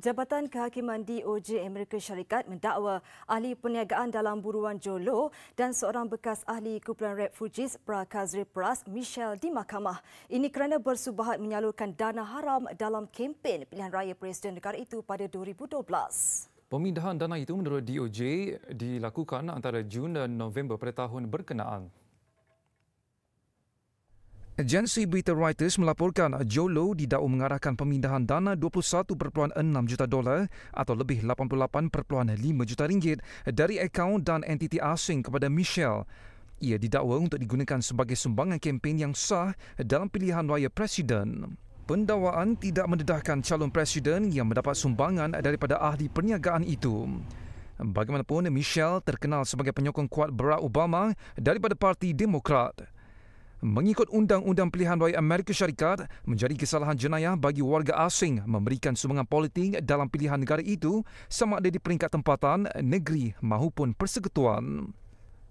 Jabatan Kehakiman DOJ Amerika Syarikat mendakwa ahli perniagaan dalam buruan Jolo dan seorang bekas ahli kumpulan rap Fujis Prakazri Pras Michelle di mahkamah. Ini kerana bersubahat menyalurkan dana haram dalam kempen pilihan raya presiden negara itu pada 2012. Pemindahan dana itu menurut DOJ dilakukan antara Jun dan November pada tahun berkenaan. Agensi berita Reuters melaporkan Joe Jolo didakwa mengarahkan pemindahan dana 21.6 juta dolar atau lebih 88.5 juta ringgit dari akaun dan entiti asing kepada Michelle. Ia didakwa untuk digunakan sebagai sumbangan kempen yang sah dalam pilihan raya presiden. Pendakwaan tidak mendedahkan calon presiden yang mendapat sumbangan daripada ahli perniagaan itu. Bagaimanapun, Michelle terkenal sebagai penyokong kuat Barack Obama daripada Parti Demokrat mengikut undang-undang pilihan raya Amerika Syarikat menjadi kesalahan jenayah bagi warga asing memberikan sumbangan politik dalam pilihan negara itu sama ada di peringkat tempatan, negeri maupun persekutuan.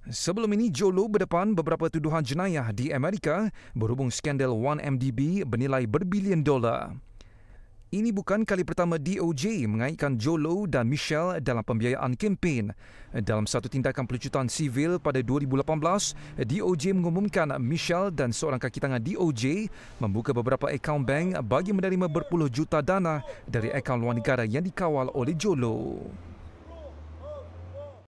Sebelum ini, Jolo berdepan beberapa tuduhan jenayah di Amerika berhubung skandal 1MDB bernilai berbilion dolar. Ini bukan kali pertama DOJ mengaitkan Jolo dan Michelle dalam pembiayaan kempen. Dalam satu tindakan pelucutan sivil pada 2018, DOJ mengumumkan Michelle dan seorang kaki tangan DOJ membuka beberapa akaun bank bagi menerima berpuluh juta dana dari akaun luar negara yang dikawal oleh Jolo.